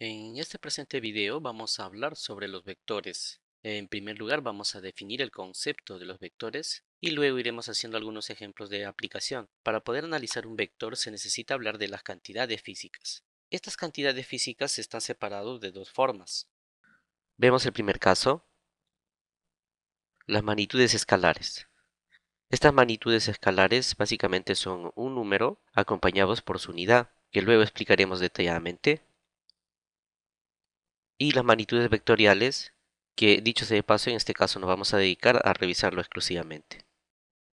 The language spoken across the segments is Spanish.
En este presente video vamos a hablar sobre los vectores. En primer lugar vamos a definir el concepto de los vectores y luego iremos haciendo algunos ejemplos de aplicación. Para poder analizar un vector se necesita hablar de las cantidades físicas. Estas cantidades físicas están separadas de dos formas. Vemos el primer caso, las magnitudes escalares. Estas magnitudes escalares básicamente son un número acompañados por su unidad, que luego explicaremos detalladamente y las magnitudes vectoriales, que dicho sea de paso, en este caso nos vamos a dedicar a revisarlo exclusivamente.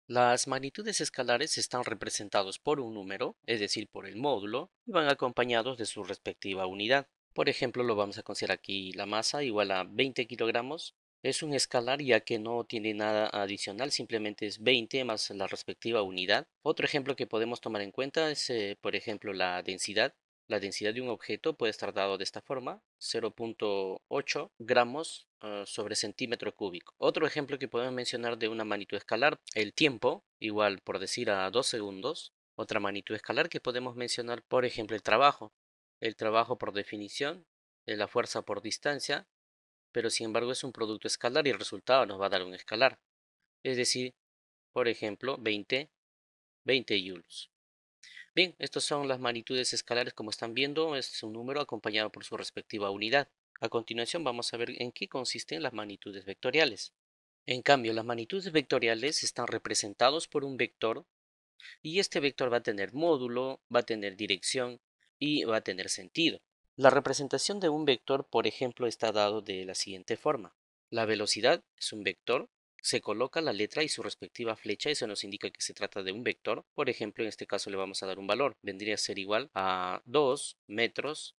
Las magnitudes escalares están representados por un número, es decir, por el módulo, y van acompañados de su respectiva unidad. Por ejemplo, lo vamos a considerar aquí la masa igual a 20 kilogramos. Es un escalar ya que no tiene nada adicional, simplemente es 20 más la respectiva unidad. Otro ejemplo que podemos tomar en cuenta es, eh, por ejemplo, la densidad. La densidad de un objeto puede estar dado de esta forma, 0.8 gramos ah, sobre centímetro cúbico. Otro ejemplo que podemos mencionar de una magnitud escalar, el tiempo, igual por decir a 2 segundos. Otra magnitud escalar que podemos mencionar, por ejemplo, el trabajo. El trabajo por definición, eh, la fuerza por distancia, pero sin embargo es un producto escalar y el resultado nos va a dar un escalar. Es decir, por ejemplo, 20, 20 joules. Bien, estas son las magnitudes escalares como están viendo, es un número acompañado por su respectiva unidad. A continuación vamos a ver en qué consisten las magnitudes vectoriales. En cambio, las magnitudes vectoriales están representados por un vector y este vector va a tener módulo, va a tener dirección y va a tener sentido. La representación de un vector, por ejemplo, está dado de la siguiente forma. La velocidad es un vector se coloca la letra y su respectiva flecha, eso nos indica que se trata de un vector. Por ejemplo, en este caso le vamos a dar un valor, vendría a ser igual a 2 metros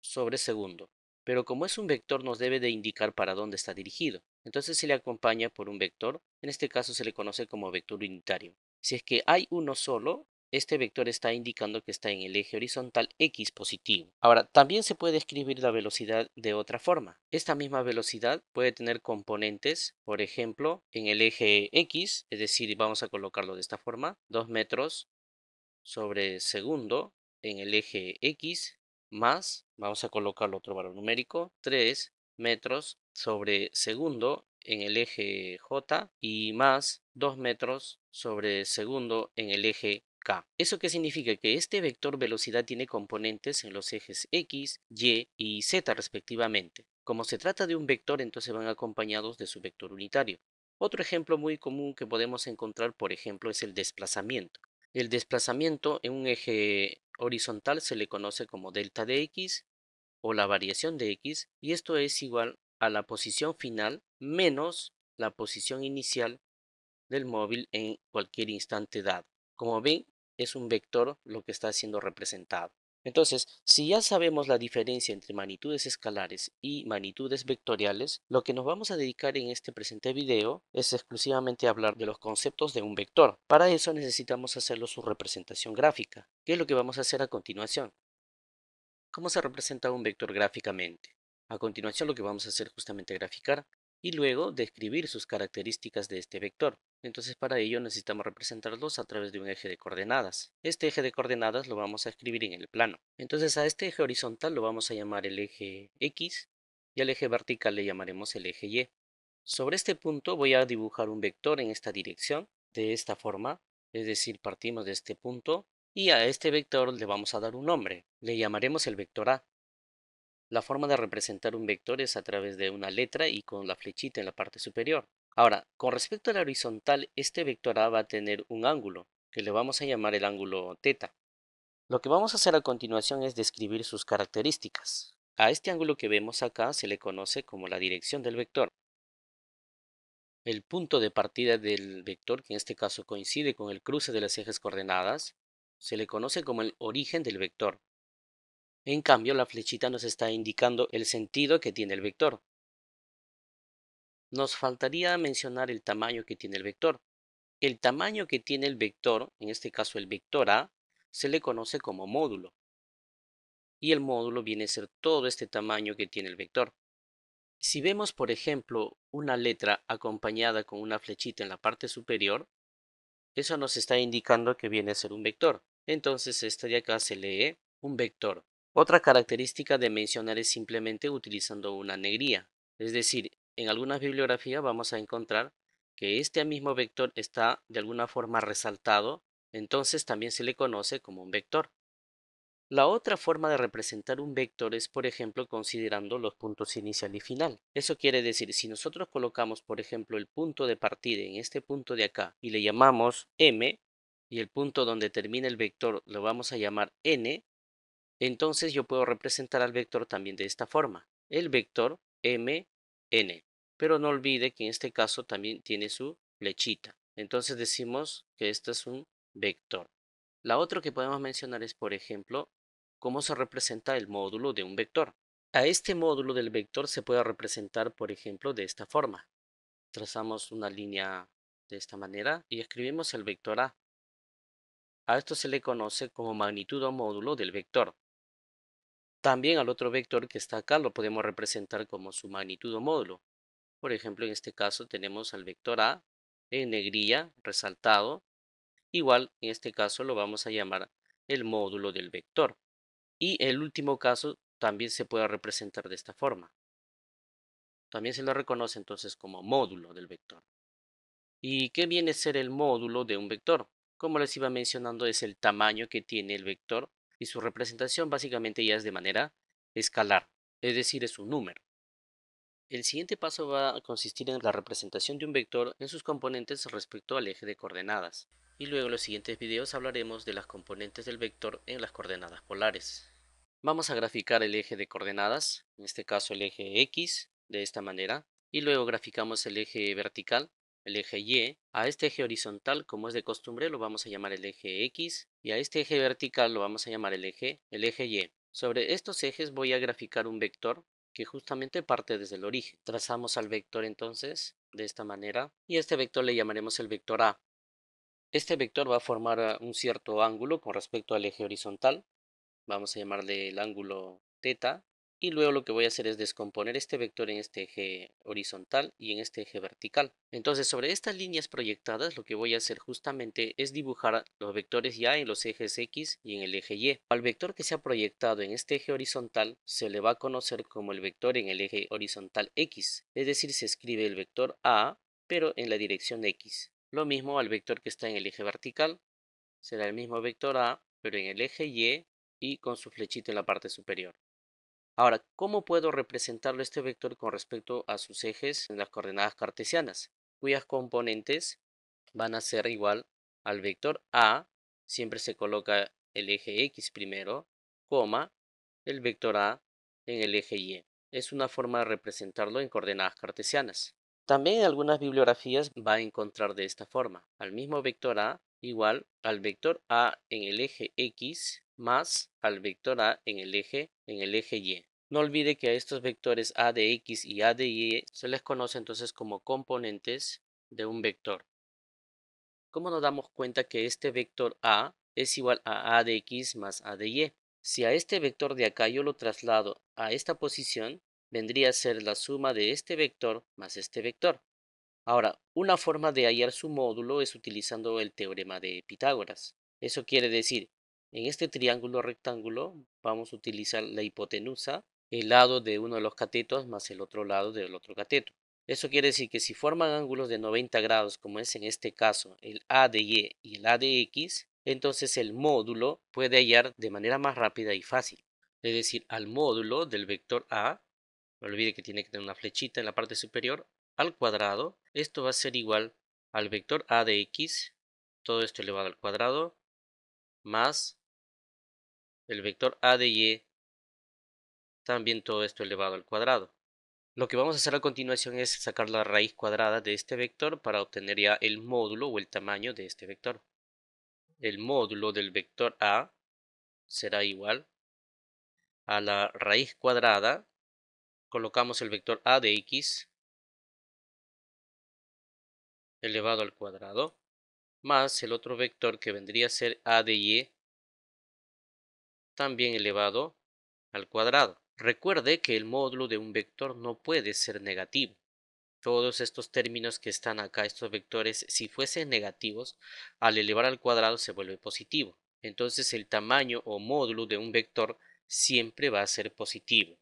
sobre segundo. Pero como es un vector nos debe de indicar para dónde está dirigido. Entonces se le acompaña por un vector, en este caso se le conoce como vector unitario. Si es que hay uno solo, este vector está indicando que está en el eje horizontal x positivo. Ahora, también se puede escribir la velocidad de otra forma. Esta misma velocidad puede tener componentes, por ejemplo, en el eje x, es decir, vamos a colocarlo de esta forma, 2 metros sobre segundo en el eje x, más, vamos a colocar otro valor numérico, 3 metros sobre segundo en el eje J y más 2 metros sobre segundo en el eje ¿Eso qué significa? Que este vector velocidad tiene componentes en los ejes x, y y z respectivamente. Como se trata de un vector, entonces van acompañados de su vector unitario. Otro ejemplo muy común que podemos encontrar, por ejemplo, es el desplazamiento. El desplazamiento en un eje horizontal se le conoce como delta de x o la variación de x, y esto es igual a la posición final menos la posición inicial del móvil en cualquier instante dado. Como ven, es un vector lo que está siendo representado. Entonces, si ya sabemos la diferencia entre magnitudes escalares y magnitudes vectoriales, lo que nos vamos a dedicar en este presente video es exclusivamente hablar de los conceptos de un vector. Para eso necesitamos hacerlo su representación gráfica, que es lo que vamos a hacer a continuación. ¿Cómo se representa un vector gráficamente? A continuación lo que vamos a hacer justamente graficar y luego describir sus características de este vector. Entonces para ello necesitamos representarlos a través de un eje de coordenadas. Este eje de coordenadas lo vamos a escribir en el plano. Entonces a este eje horizontal lo vamos a llamar el eje X y al eje vertical le llamaremos el eje Y. Sobre este punto voy a dibujar un vector en esta dirección, de esta forma, es decir, partimos de este punto y a este vector le vamos a dar un nombre, le llamaremos el vector A. La forma de representar un vector es a través de una letra y con la flechita en la parte superior. Ahora, con respecto a la horizontal, este vector A va a tener un ángulo, que le vamos a llamar el ángulo θ. Lo que vamos a hacer a continuación es describir sus características. A este ángulo que vemos acá se le conoce como la dirección del vector. El punto de partida del vector, que en este caso coincide con el cruce de las ejes coordenadas, se le conoce como el origen del vector. En cambio, la flechita nos está indicando el sentido que tiene el vector, nos faltaría mencionar el tamaño que tiene el vector. El tamaño que tiene el vector, en este caso el vector A, se le conoce como módulo. Y el módulo viene a ser todo este tamaño que tiene el vector. Si vemos, por ejemplo, una letra acompañada con una flechita en la parte superior, eso nos está indicando que viene a ser un vector. Entonces esta de acá se lee un vector. Otra característica de mencionar es simplemente utilizando una negría. Es decir, en algunas bibliografías vamos a encontrar que este mismo vector está de alguna forma resaltado, entonces también se le conoce como un vector. La otra forma de representar un vector es, por ejemplo, considerando los puntos inicial y final. Eso quiere decir, si nosotros colocamos, por ejemplo, el punto de partida en este punto de acá y le llamamos m, y el punto donde termina el vector lo vamos a llamar n, entonces yo puedo representar al vector también de esta forma. El vector m pero no olvide que en este caso también tiene su flechita. Entonces decimos que esto es un vector. La otra que podemos mencionar es, por ejemplo, cómo se representa el módulo de un vector. A este módulo del vector se puede representar, por ejemplo, de esta forma. Trazamos una línea de esta manera y escribimos el vector A. A esto se le conoce como magnitud o módulo del vector. También al otro vector que está acá lo podemos representar como su magnitud o módulo. Por ejemplo, en este caso tenemos al vector A en negrilla, resaltado. Igual, en este caso lo vamos a llamar el módulo del vector. Y el último caso también se puede representar de esta forma. También se lo reconoce entonces como módulo del vector. ¿Y qué viene a ser el módulo de un vector? Como les iba mencionando, es el tamaño que tiene el vector y su representación básicamente ya es de manera escalar, es decir, es un número. El siguiente paso va a consistir en la representación de un vector en sus componentes respecto al eje de coordenadas. Y luego en los siguientes videos hablaremos de las componentes del vector en las coordenadas polares. Vamos a graficar el eje de coordenadas, en este caso el eje X, de esta manera. Y luego graficamos el eje vertical el eje Y, a este eje horizontal, como es de costumbre, lo vamos a llamar el eje X, y a este eje vertical lo vamos a llamar el eje, el eje Y. Sobre estos ejes voy a graficar un vector que justamente parte desde el origen. Trazamos al vector entonces de esta manera, y a este vector le llamaremos el vector A. Este vector va a formar ah, un cierto ángulo con respecto al eje horizontal, vamos a llamarle el ángulo theta y luego lo que voy a hacer es descomponer este vector en este eje horizontal y en este eje vertical. Entonces sobre estas líneas proyectadas lo que voy a hacer justamente es dibujar los vectores ya en los ejes X y en el eje Y. Al vector que se ha proyectado en este eje horizontal se le va a conocer como el vector en el eje horizontal X, es decir se escribe el vector A pero en la dirección X. Lo mismo al vector que está en el eje vertical, será el mismo vector A pero en el eje Y y con su flechita en la parte superior. Ahora, ¿cómo puedo representarlo este vector con respecto a sus ejes en las coordenadas cartesianas, cuyas componentes van a ser igual al vector A, siempre se coloca el eje X primero, coma, el vector A en el eje Y. Es una forma de representarlo en coordenadas cartesianas. También en algunas bibliografías va a encontrar de esta forma, al mismo vector A igual al vector A en el eje X más al vector A en el eje, en el eje Y. No olvide que a estos vectores A de X y A de Y se les conoce entonces como componentes de un vector. ¿Cómo nos damos cuenta que este vector A es igual a A de X más A de Y? Si a este vector de acá yo lo traslado a esta posición, vendría a ser la suma de este vector más este vector. Ahora, una forma de hallar su módulo es utilizando el teorema de Pitágoras. Eso quiere decir en este triángulo rectángulo vamos a utilizar la hipotenusa, el lado de uno de los catetos más el otro lado del otro cateto. Eso quiere decir que si forman ángulos de 90 grados, como es en este caso el A de Y y el A de X, entonces el módulo puede hallar de manera más rápida y fácil. Es decir, al módulo del vector A, no olvide que tiene que tener una flechita en la parte superior, al cuadrado, esto va a ser igual al vector A de X, todo esto elevado al cuadrado, más el vector A de Y, también todo esto elevado al cuadrado. Lo que vamos a hacer a continuación es sacar la raíz cuadrada de este vector para obtener ya el módulo o el tamaño de este vector. El módulo del vector A será igual a la raíz cuadrada. Colocamos el vector A de X elevado al cuadrado más el otro vector que vendría a ser A de Y también elevado al cuadrado. Recuerde que el módulo de un vector no puede ser negativo. Todos estos términos que están acá, estos vectores, si fuesen negativos, al elevar al cuadrado se vuelve positivo. Entonces el tamaño o módulo de un vector siempre va a ser positivo.